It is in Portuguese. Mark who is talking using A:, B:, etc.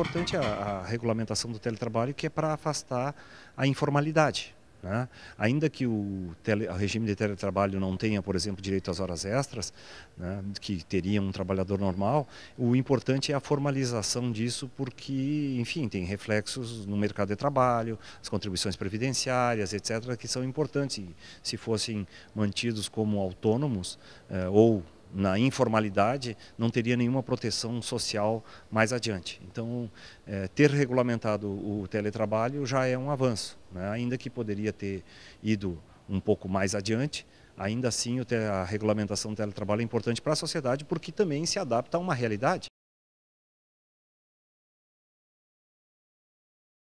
A: importante a, a regulamentação do teletrabalho, que é para afastar a informalidade. Né? Ainda que o, tele, o, regime de teletrabalho não tenha, por exemplo, direito às horas extras, né, que teria um trabalhador normal, o importante é a formalização disso, porque, enfim, tem reflexos no mercado de trabalho, as contribuições previdenciárias, etc., que são importantes. E se fossem mantidos como autônomos eh, ou na informalidade, não teria nenhuma proteção social mais adiante. Então, é, ter regulamentado o teletrabalho já é um avanço, né? ainda que poderia ter ido um pouco mais adiante, ainda assim a regulamentação do teletrabalho é importante para a sociedade porque também se adapta a uma realidade.